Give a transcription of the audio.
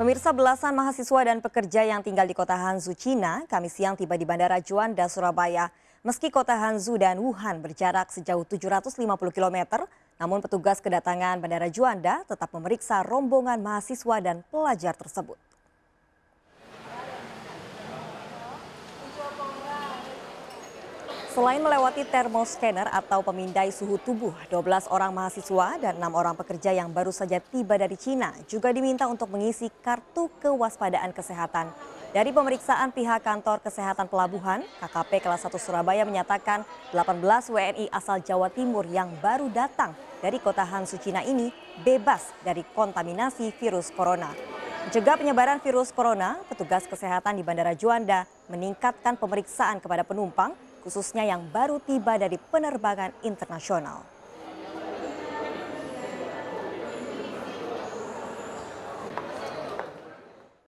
Pemirsa belasan mahasiswa dan pekerja yang tinggal di kota Hanzu, Cina, kami siang tiba di Bandara Juanda, Surabaya. Meski kota Hanzu dan Wuhan berjarak sejauh 750 km, namun petugas kedatangan Bandara Juanda tetap memeriksa rombongan mahasiswa dan pelajar tersebut. Selain melewati scanner atau pemindai suhu tubuh, 12 orang mahasiswa dan 6 orang pekerja yang baru saja tiba dari Cina juga diminta untuk mengisi kartu kewaspadaan kesehatan. Dari pemeriksaan pihak kantor kesehatan pelabuhan, KKP kelas 1 Surabaya menyatakan 18 WNI asal Jawa Timur yang baru datang dari kota Hansu Cina ini bebas dari kontaminasi virus corona. Mencegah penyebaran virus corona, petugas kesehatan di Bandara Juanda meningkatkan pemeriksaan kepada penumpang khususnya yang baru tiba dari penerbangan internasional.